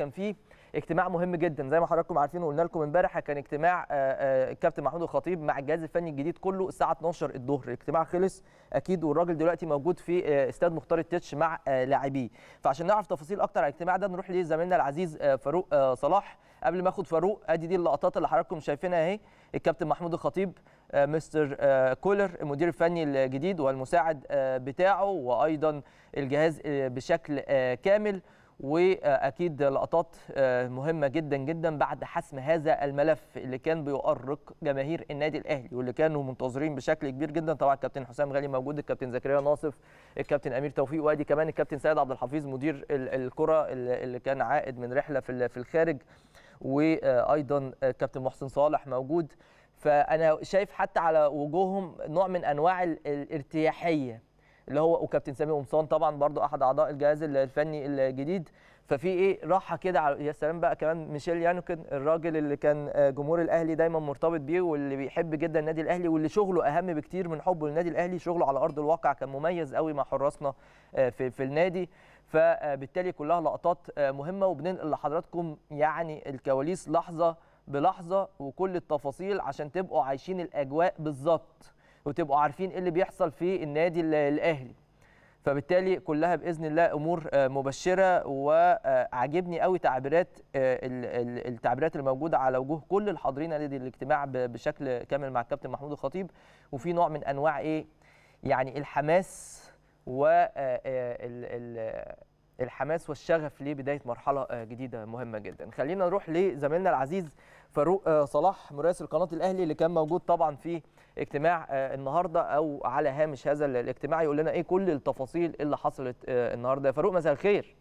كان في اجتماع مهم جدا زي ما حضراتكم عارفين وقلنا لكم امبارح كان اجتماع آه، آه، الكابتن محمود الخطيب مع الجهاز الفني الجديد كله الساعه 12 الظهر الاجتماع خلص اكيد والراجل دلوقتي موجود في آه، استاد مختار التتش مع لاعبيه فعشان نعرف تفاصيل اكتر عن الاجتماع ده نروح لزميلنا العزيز فاروق صلاح قبل ما اخد فاروق ادي دي اللقطات اللي حضراتكم شايفينها اهي الكابتن محمود الخطيب مستر كولر المدير الفني الجديد والمساعد بتاعه وايضا الجهاز بشكل كامل واكيد لقطات آه، مهمه جدا جدا بعد حسم هذا الملف اللي كان بيؤرق جماهير النادي الاهلي واللي كانوا منتظرين بشكل كبير جدا طبعا الكابتن حسام غالي موجود الكابتن زكريا ناصف الكابتن امير توفيق وادي كمان الكابتن سيد عبد الحفيظ مدير الكره اللي كان عائد من رحله في الخارج وايضا الكابتن آه، محسن صالح موجود فانا شايف حتى على وجوههم نوع من انواع الارتياحيه اللي هو وكابتن سامي قمصان طبعا برضو احد اعضاء الجهاز الفني الجديد ففي ايه راحه كده على يا سلام بقى كمان ميشيل يانوكن الراجل اللي كان آه، جمهور الاهلي دايما مرتبط بيه واللي بيحب جدا النادي الاهلي واللي شغله اهم بكتير من حبه للنادي الاهلي شغله على ارض الواقع كان مميز قوي مع حراسنا آه، في في النادي فبالتالي آه، كلها لقطات مهمه وبننقل لحضراتكم يعني الكواليس لحظه بلحظه وكل التفاصيل عشان تبقوا عايشين الاجواء بالظبط وتبقوا عارفين ايه اللي بيحصل في النادي الاهلي فبالتالي كلها باذن الله امور آه، مبشره وعاجبني قوي تعبيرات آه، التعبيرات الموجوده على وجوه كل الحاضرين لدى الاجتماع بشكل كامل مع الكابتن محمود الخطيب وفي نوع من انواع ايه يعني الحماس و آه، الحماس والشغف لبدايه مرحله آه، جديده مهمه جدا خلينا نروح لزميلنا العزيز فاروق آه، صلاح مراسل قناه الاهلي اللي كان موجود طبعا في اجتماع آه، النهارده او على هامش هذا الاجتماع يقول لنا ايه كل التفاصيل اللي حصلت النهارده فاروق مساء الخير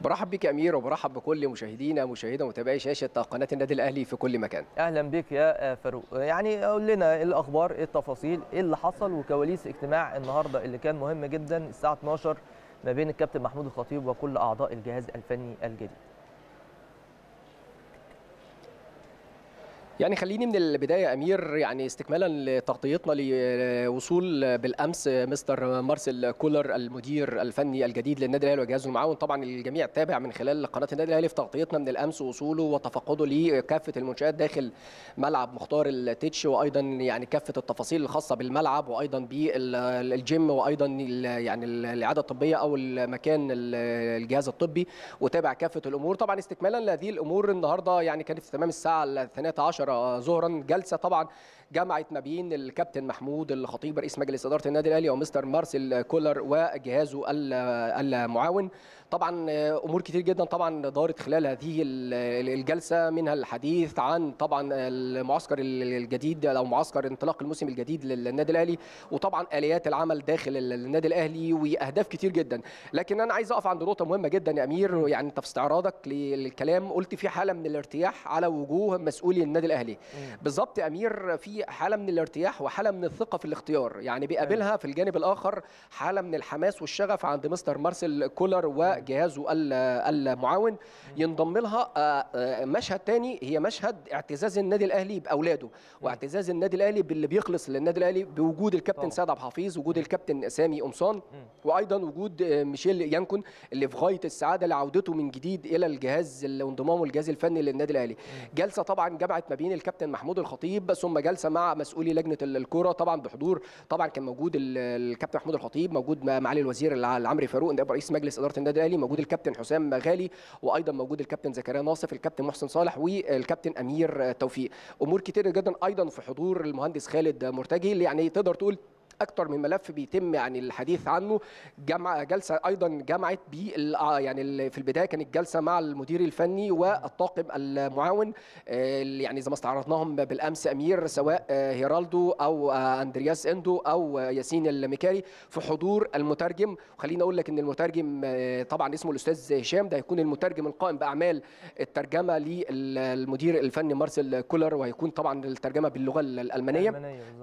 برحب بك يا امير وبرحب بكل مشاهدينا مشاهدي متابعي شاشه قناه النادي الاهلي في كل مكان اهلا بك يا فاروق يعني قول لنا ايه الاخبار ايه التفاصيل ايه اللي حصل وكواليس اجتماع النهارده اللي كان مهم جدا الساعه 12 ما بين الكابتن محمود الخطيب وكل اعضاء الجهاز الفني الجديد يعني خليني من البداية أمير يعني استكمالا لتغطيتنا لوصول بالأمس مستر مارسيل كولر المدير الفني الجديد للنادي الأهلي وجهازه المعاون طبعا الجميع تابع من خلال قناة النادي الأهلي في تغطيتنا من الأمس وصوله وتفقده لكافة المنشآت داخل ملعب مختار التيتش وأيضا يعني كافة التفاصيل الخاصة بالملعب وأيضا بالجيم وأيضا يعني الإعادة الطبية أو المكان الجهاز الطبي وتابع كافة الأمور طبعا استكمالا لهذه الأمور النهاردة يعني كانت في تمام الساعة 12 القاهره ظهرا جلسه طبعا جمعت ما بين الكابتن محمود الخطيب رئيس مجلس اداره النادي الاهلي ومستر مارسيل كولر وجهازه المعاون طبعا امور كتير جدا طبعا دارت خلال هذه الجلسه منها الحديث عن طبعا المعسكر الجديد او معسكر انطلاق الموسم الجديد للنادي الاهلي وطبعا اليات العمل داخل النادي الاهلي واهداف كتير جدا لكن انا عايز اقف عند نقطه مهمه جدا يا امير يعني انت في استعراضك للكلام قلت في حاله من الارتياح على وجوه مسؤولي النادي الاهلي الاهلي بالظبط امير في حاله من الارتياح وحاله من الثقه في الاختيار يعني بيقابلها في الجانب الاخر حاله من الحماس والشغف عند مستر مارسيل كولر وجهازه المعاون ينضم لها آه، آه، مشهد تاني هي مشهد اعتزاز النادي الاهلي باولاده واعتزاز النادي الاهلي باللي بيخلص للنادي الاهلي بوجود الكابتن سعد عبد الحفيظ وجود الكابتن سامي قمصان وايضا وجود آه، ميشيل يانكون اللي في غايه السعاده لعودته من جديد الى الجهاز وانضمامه الجهاز الفني للنادي الاهلي جلسه طبعا جمعت ما بين المدربين الكابتن محمود الخطيب ثم جلسه مع مسؤولي لجنه الكوره طبعا بحضور طبعا كان موجود الكابتن محمود الخطيب موجود معالي الوزير العمري فاروق نائب رئيس مجلس اداره النادي الاهلي موجود الكابتن حسام غالي وايضا موجود الكابتن زكريا ناصف الكابتن محسن صالح والكابتن امير توفيق امور كتير جدا ايضا في حضور المهندس خالد مرتجي اللي يعني تقدر تقول اكثر من ملف بيتم يعني الحديث عنه جمع جلسه ايضا جمعت بي آه، يعني في البدايه كانت جلسه مع المدير الفني والطاقم المعاون آه، يعني زي ما استعرضناهم بالامس امير سواء آه، هيرالدو او اندرياس اندو او ياسين المكاري في حضور المترجم وخليني اقول لك ان المترجم طبعا اسمه الاستاذ هشام ده هيكون المترجم القائم باعمال الترجمه للمدير الفني مارسيل كولر وهيكون طبعا الترجمه باللغه الالمانيه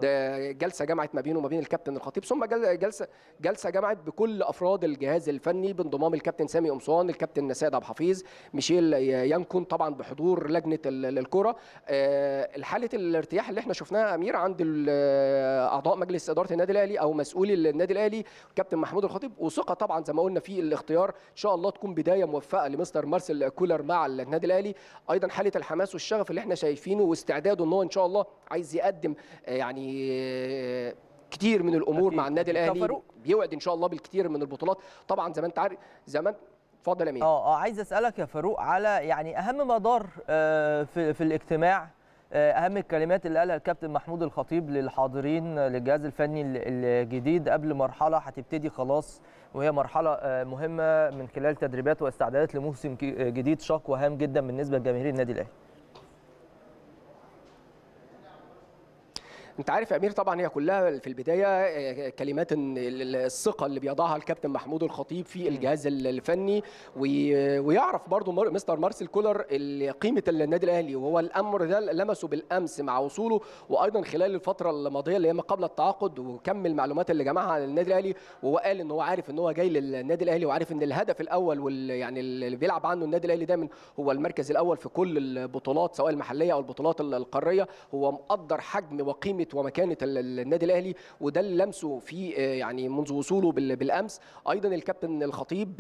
ده جلسه جمعت ما بينه وما بين الكابتن الخطيب ثم جلسه جلسه جمعت بكل افراد الجهاز الفني بانضمام الكابتن سامي قمصان الكابتن نساد عبد الحفيظ ميشيل يانكون طبعا بحضور لجنه الكره آه، حاله الارتياح اللي احنا شفناها امير عند اعضاء مجلس اداره النادي الاهلي او مسؤولي النادي الاهلي كابتن محمود الخطيب وثقه طبعا زي ما قلنا في الاختيار ان شاء الله تكون بدايه موفقه لمستر مارسيل كولر مع النادي الاهلي ايضا حاله الحماس والشغف اللي احنا شايفينه واستعداده ان هو ان شاء الله عايز يقدم آه، يعني آه، كتير من الامور مع النادي الاهلي بيوعد ان شاء الله بالكتير من البطولات طبعا زي ما انت عارف زي ما اتفضل يا امين اه اه عايز اسالك يا فاروق على يعني اهم مدار آه، في في الاجتماع آه، اهم الكلمات اللي قالها الكابتن محمود الخطيب للحاضرين للجهاز الفني الجديد قبل مرحله هتبتدي خلاص وهي مرحله آه، مهمه من خلال تدريبات واستعدادات لموسم جديد شاق وهام جدا بالنسبه لجماهير النادي الاهلي انت عارف يا امير طبعا هي كلها في البدايه آه، كلمات الثقه اللي بيضعها الكابتن محمود الخطيب في الجهاز الفني ويعرف برضو مستر مارسيل كولر قيمه النادي الاهلي وهو الامر ده لمسه بالامس مع وصوله وايضا خلال الفتره الماضيه اللي هي ما قبل التعاقد وكم المعلومات اللي جمعها عن النادي الاهلي وهو قال ان هو عارف ان هو جاي للنادي الاهلي وعارف ان الهدف الاول وال يعني اللي بيلعب عنه النادي الاهلي دايما هو المركز الاول في كل البطولات سواء المحليه او البطولات القاريه هو مقدر حجم وقيمه مكانه ومكانه النادي الاهلي وده اللي لمسه في آه، يعني منذ وصوله بالامس ايضا الكابتن الخطيب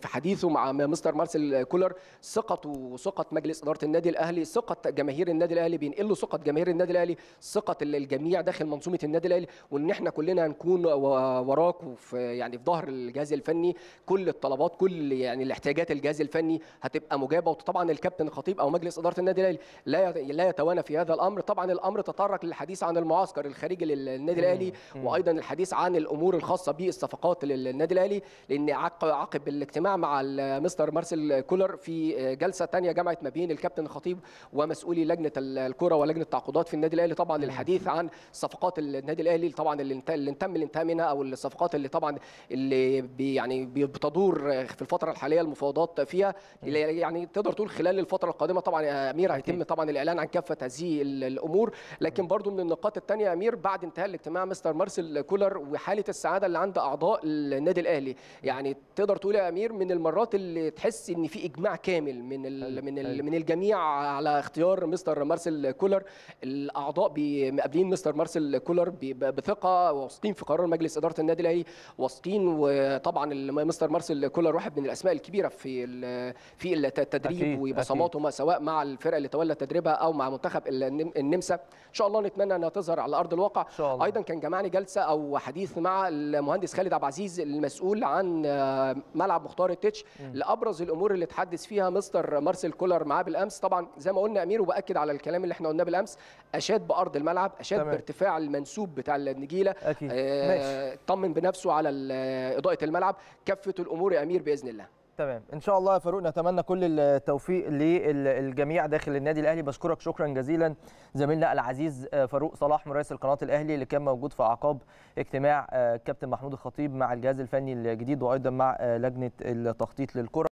في حديثه مع مستر مارسيل كولر ثقته وثقه مجلس اداره النادي الاهلي ثقه جماهير النادي الاهلي بينقلوا ثقه جماهير النادي الاهلي ثقه الجميع داخل منظومه النادي الاهلي وان احنا كلنا هنكون وراك وفي يعني في ظهر الجهاز الفني كل الطلبات كل يعني الاحتياجات الجهاز الفني هتبقى مجابه وطبعا الكابتن الخطيب او مجلس اداره النادي الاهلي لا لا يتوانى في هذا الامر طبعا الامر تطرق للحديث عن عن المعسكر الخارجي للنادي الاهلي وايضا الحديث عن الامور الخاصه بالصفقات للنادي الاهلي لان عقب الاجتماع مع مستر مارسيل كولر في جلسه ثانيه جمعت ما بين الكابتن الخطيب ومسؤولي لجنه الكره ولجنه التعاقدات في النادي الاهلي طبعا للحديث عن صفقات النادي الاهلي طبعا اللي اللي تم الانتهاء منها او الصفقات اللي طبعا اللي بي يعني بتدور في الفتره الحاليه المفاوضات فيها يعني تقدر تقول خلال الفتره القادمه طبعا يا امير هيتم طبعا الاعلان عن كافه هذه الامور لكن برضو من النقاط النقاط الثانيه يا امير بعد انتهاء الاجتماع مستر مارسيل كولر وحاله السعاده اللي عند اعضاء النادي الاهلي يعني تقدر تقول يا امير من المرات اللي تحس ان في اجماع كامل من الـ من الـ من الجميع على اختيار مستر مارسيل كولر الاعضاء مقابلين مستر مارسيل كولر بثقه واثقين في قرار مجلس اداره النادي الاهلي واثقين وطبعا مستر مارسيل كولر واحد من الاسماء الكبيره في في التدريب وبصماته سواء مع الفرقه اللي تولى تدريبها او مع منتخب النمسا ان شاء الله نتمنى ان تظهر على ارض الواقع شاء الله. ايضا كان جمعني جلسه او حديث مع المهندس خالد عبد العزيز المسؤول عن آه، ملعب مختار التتش لابرز الامور اللي اتحدث فيها مستر مارسيل كولر معاه بالامس طبعا زي ما قلنا امير وباكد على الكلام اللي احنا قلناه بالامس اشاد بارض الملعب اشاد تمام. بارتفاع المنسوب بتاع النجيله اكيد آه ماشي. طمن بنفسه على اضاءه الملعب كافه الامور يا امير باذن الله تمام ان شاء الله يا فاروق نتمنى كل التوفيق للجميع داخل النادي الاهلي بشكرك شكرا جزيلا زميلنا العزيز آه، فاروق صلاح مراسل القناة الاهلي اللي كان موجود في اعقاب اجتماع آه، كابتن محمود الخطيب مع الجهاز الفني الجديد وايضا مع آه، لجنه التخطيط للكره